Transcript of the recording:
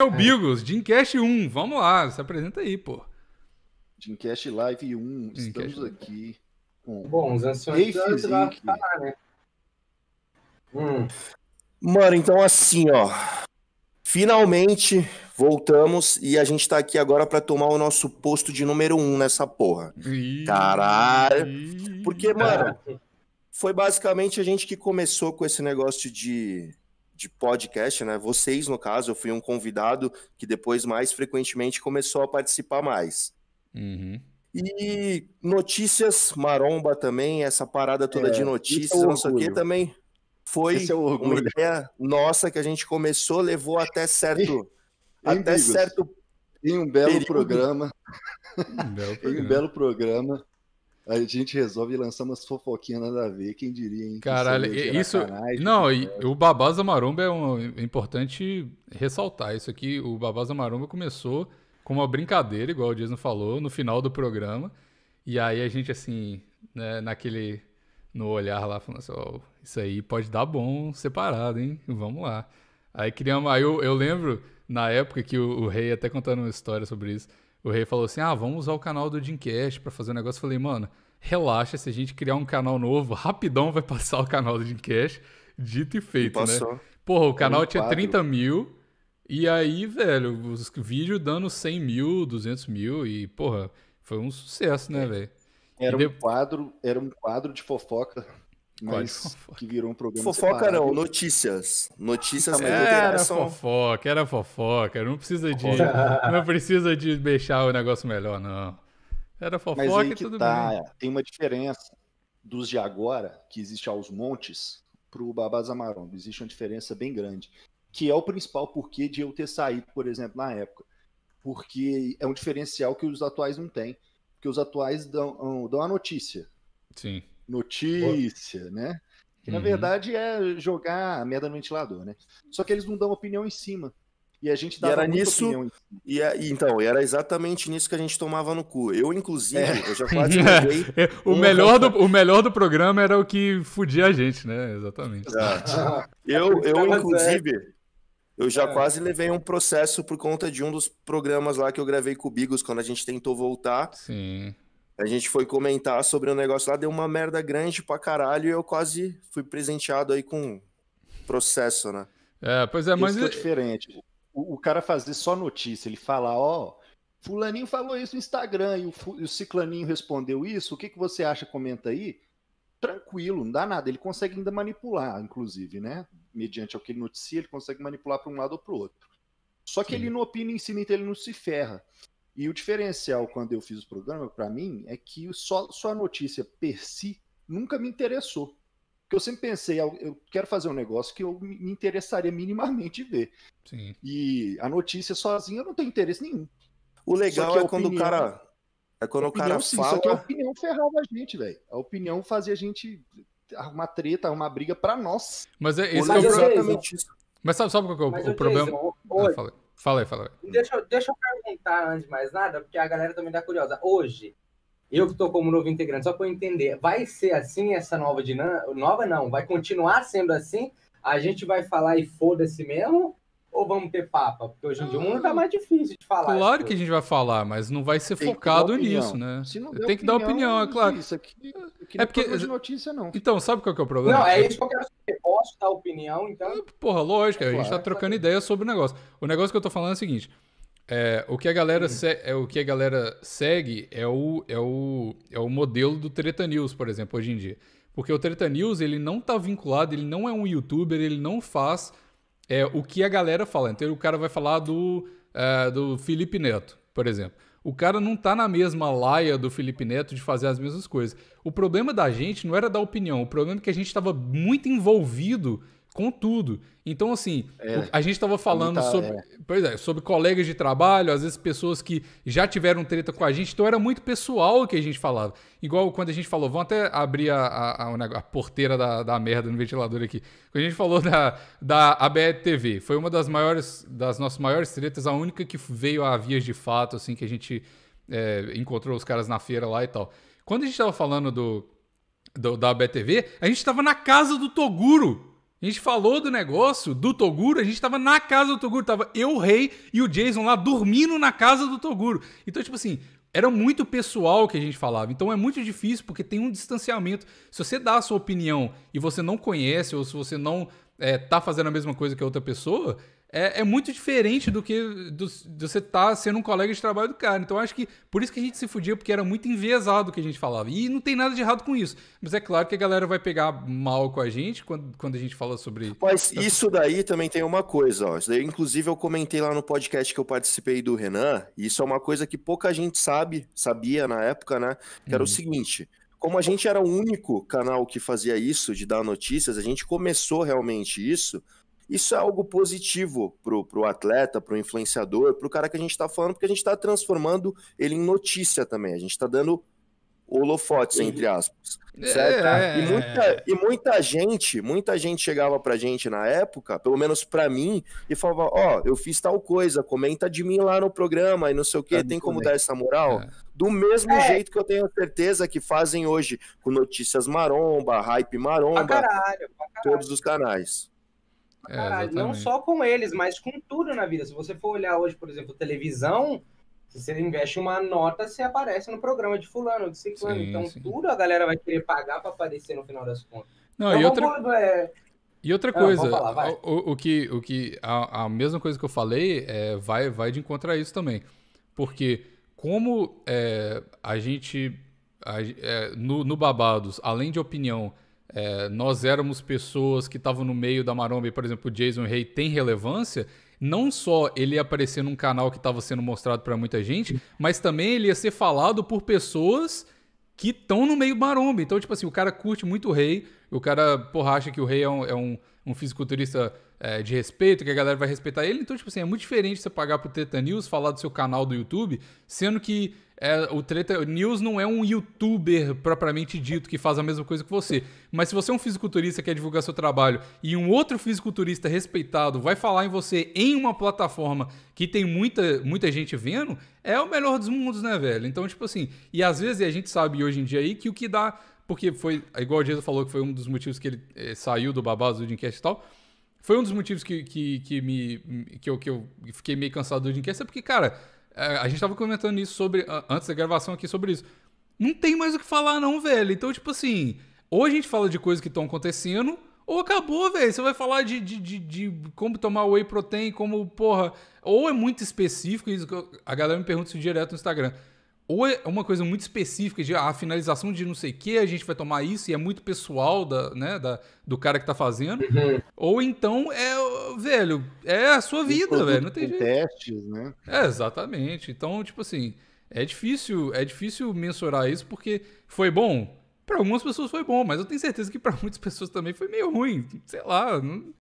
é o é. Bigos, Dreamcast 1, vamos lá, se apresenta aí, pô. Dreamcast Live 1, estamos aqui com Bom, os anciões tá lá, né? Hum. Mano, então assim, ó. Finalmente voltamos e a gente tá aqui agora para tomar o nosso posto de número um nessa porra. Caralho. Porque, mano, foi basicamente a gente que começou com esse negócio de de podcast, né? Vocês, no caso, eu fui um convidado que depois mais frequentemente começou a participar mais. Uhum. E notícias, maromba também, essa parada toda é, de é notícias, não sei o que também. Foi é uma ideia nossa que a gente começou, levou até certo. até certo. Em um belo período. programa. Um belo programa. em um belo programa. A gente resolve lançar umas fofoquinhas nada a ver, quem diria, hein? Caralho, isso. É não, e, o Babasa Maromba é, um, é importante ressaltar isso aqui. O Babasa Maromba começou com uma brincadeira, igual o Jason falou, no final do programa. E aí a gente, assim, né, naquele. no olhar lá, falando assim: oh, isso aí pode dar bom separado, hein? Vamos lá. Aí criamos. Aí eu, eu lembro na época que o, o, rei, até contando uma história sobre isso, o rei falou assim: ah, vamos usar o canal do Dincast pra fazer um negócio. Eu falei, mano, relaxa, se a gente criar um canal novo, rapidão vai passar o canal do Dincast. Dito e feito, né? Passou. né? Porra, o canal um tinha 30 mil. E aí, velho, os vídeos dando 100 mil, 200 mil e, porra, foi um sucesso, né, é. velho? Era, um quadro, era um quadro de fofoca mas que virou um problema. Fofoca separado. não, notícias. Notícias que era fofoca, era fofoca. Não precisa de, não precisa de deixar o negócio melhor, não. Era fofoca Mas aí que e tudo tá, bem. Tem uma diferença dos de agora, que existe aos montes, pro Babás Amaromba. Existe uma diferença bem grande. Que é o principal porquê de eu ter saído, por exemplo, na época. Porque é um diferencial que os atuais não têm. Porque os atuais dão, dão a notícia. Sim notícia, Boa. né? Que uhum. na verdade é jogar a merda no ventilador, né? Só que eles não dão opinião em cima. E a gente dava e era nisso, opinião. E, a, é, e então, era exatamente nisso que a gente tomava no cu. Eu, inclusive, é. eu já quase é. o, melhor do, o melhor do programa era o que fudia a gente, né? Exatamente. Exato. eu, eu, inclusive, eu já é. quase levei um processo por conta de um dos programas lá que eu gravei com o Bigos quando a gente tentou voltar. Sim. A gente foi comentar sobre o um negócio lá, deu uma merda grande pra caralho e eu quase fui presenteado aí com processo, né? É, pois é, mas. Isso é diferente. O, o cara fazer só notícia, ele fala, ó. Oh, Fulaninho falou isso no Instagram e o, o Ciclaninho respondeu isso. O que, que você acha? Comenta aí. Tranquilo, não dá nada. Ele consegue ainda manipular, inclusive, né? Mediante o que ele noticia, ele consegue manipular para um lado ou para o outro. Só que Sim. ele não opina em cima, então ele não se ferra. E o diferencial quando eu fiz o programa, para mim, é que só, só a notícia per si nunca me interessou. Porque eu sempre pensei, ah, eu quero fazer um negócio que eu me interessaria minimamente ver. Sim. E a notícia sozinha eu não tenho interesse nenhum. O legal é quando opinião, o cara. É quando opinião, o cara sim, fala. Só que a opinião ferrava a gente, velho. A opinião fazia a gente arrumar treta, arrumar briga para nós. Mas é, esse Mas é, é exatamente isso. Mas sabe, sabe qual é o, o problema? Jason, ah, falei. Fala aí, fala aí. Deixa, deixa eu perguntar antes de mais nada, porque a galera também tá curiosa. Hoje, eu que tô como novo integrante, só para eu entender, vai ser assim essa nova dinâmica? Nova não, vai continuar sendo assim? A gente vai falar e foda-se mesmo? Ou vamos ter papa? Porque hoje em dia o mundo tá ah. mais difícil de falar. Claro que a gente vai falar, mas não vai ser Tem focado nisso, né? Tem opinião, que dar opinião, é claro. Isso aqui, aqui é porque não de notícia, não. Então, sabe qual que é o problema? Não, é isso que eu quero saber posso dar opinião, então. É, porra, lógico, é, a gente tá trocando ideia sobre o negócio. O negócio que eu tô falando é o seguinte. É, o, que a galera se, é, o que a galera segue é o, é, o, é o modelo do Treta News, por exemplo, hoje em dia. Porque o Treta News, ele não tá vinculado, ele não é um youtuber, ele não faz é, o que a galera fala. Então o cara vai falar do, é, do Felipe Neto, por exemplo o cara não tá na mesma laia do Felipe Neto de fazer as mesmas coisas. O problema da gente não era da opinião, o problema é que a gente estava muito envolvido com tudo. Então, assim, é, a gente estava falando tá, sobre, é. Pois é, sobre colegas de trabalho, às vezes pessoas que já tiveram treta com a gente, então era muito pessoal o que a gente falava. Igual quando a gente falou, vamos até abrir a, a, a, a porteira da, da merda no ventilador aqui. Quando a gente falou da, da ABTV, foi uma das maiores, das nossas maiores tretas, a única que veio a vias de fato, assim, que a gente é, encontrou os caras na feira lá e tal. Quando a gente estava falando do, do da ABTV, a gente estava na casa do Toguro a gente falou do negócio do Toguro, a gente tava na casa do Toguro, tava eu, o Rei e o Jason lá dormindo na casa do Toguro. Então, tipo assim, era muito pessoal que a gente falava. Então é muito difícil porque tem um distanciamento. Se você dá a sua opinião e você não conhece ou se você não é, tá fazendo a mesma coisa que a outra pessoa, é, é muito diferente do que do, você tá sendo um colega de trabalho do cara. Então acho que por isso que a gente se fudia, porque era muito enviesado o que a gente falava. E não tem nada de errado com isso. Mas é claro que a galera vai pegar mal com a gente quando, quando a gente fala sobre. Mas isso daí também tem uma coisa, ó. Isso daí, inclusive, eu comentei lá no podcast que eu participei do Renan, e isso é uma coisa que pouca gente sabe, sabia na época, né? Que era o uhum. seguinte como a gente era o único canal que fazia isso, de dar notícias, a gente começou realmente isso isso é algo positivo para o atleta, para o influenciador, para o cara que a gente está falando, porque a gente está transformando ele em notícia também. A gente está dando holofotes, entre aspas. É, certo? É... E, muita, e muita gente, muita gente chegava pra gente na época, pelo menos pra mim, e falava, ó, oh, eu fiz tal coisa, comenta de mim lá no programa e não sei o que, tem como é. dar essa moral? É. Do mesmo é. jeito que eu tenho certeza que fazem hoje com notícias maromba, hype maromba, pra caralho, pra caralho. todos os canais. É, não só com eles, mas com tudo na vida. Se você for olhar hoje, por exemplo, televisão, se você investe uma nota, você aparece no programa de fulano, de ciclano. Sim, então sim. tudo a galera vai querer pagar para aparecer no final das contas. Não, então, e outra... é... E outra ah, coisa, falar, o, o, que, o que a, a, mesma coisa que eu falei é, vai, vai de encontrar isso também. Porque como é, a gente, a, é, no, no Babados, além de opinião, é, nós éramos pessoas que estavam no meio da maromba e, por exemplo, o Jason Rey tem relevância, não só ele ia aparecer num canal que estava sendo mostrado para muita gente, mas também ele ia ser falado por pessoas que estão no meio maromba. Então, tipo assim, o cara curte muito o Rei, o cara, porra, acha que o rei é um, é um, um fisiculturista é, de respeito, que a galera vai respeitar ele. Então, tipo assim, é muito diferente você pagar pro Treta News falar do seu canal do YouTube, sendo que é, o Treta News não é um youtuber propriamente dito que faz a mesma coisa que você. Mas se você é um fisiculturista que quer divulgar seu trabalho e um outro fisiculturista respeitado vai falar em você em uma plataforma que tem muita, muita gente vendo, é o melhor dos mundos, né, velho? Então, tipo assim, e às vezes a gente sabe hoje em dia aí que o que dá porque foi, igual o Jesus falou, que foi um dos motivos que ele é, saiu do Babás, do Dreamcast e tal. Foi um dos motivos que, que, que, me, que, eu, que eu fiquei meio cansado do Dreamcast, é porque, cara, a gente tava comentando isso sobre, antes da gravação aqui, sobre isso. Não tem mais o que falar, não, velho. Então, tipo assim, ou a gente fala de coisas que estão acontecendo, ou acabou, velho. Você vai falar de, de, de, de, como tomar whey protein, como, porra. Ou é muito específico, isso, a galera me pergunta isso direto no Instagram ou é uma coisa muito específica de ah, a finalização de não sei o que, a gente vai tomar isso e é muito pessoal da, né, da, do cara que tá fazendo. Uhum. Ou então é, velho, é a sua vida, velho. Não tem jeito. testes, né? É, exatamente. Então, tipo assim, é difícil, é difícil mensurar isso porque foi bom. Para algumas pessoas foi bom, mas eu tenho certeza que para muitas pessoas também foi meio ruim. Sei lá, não,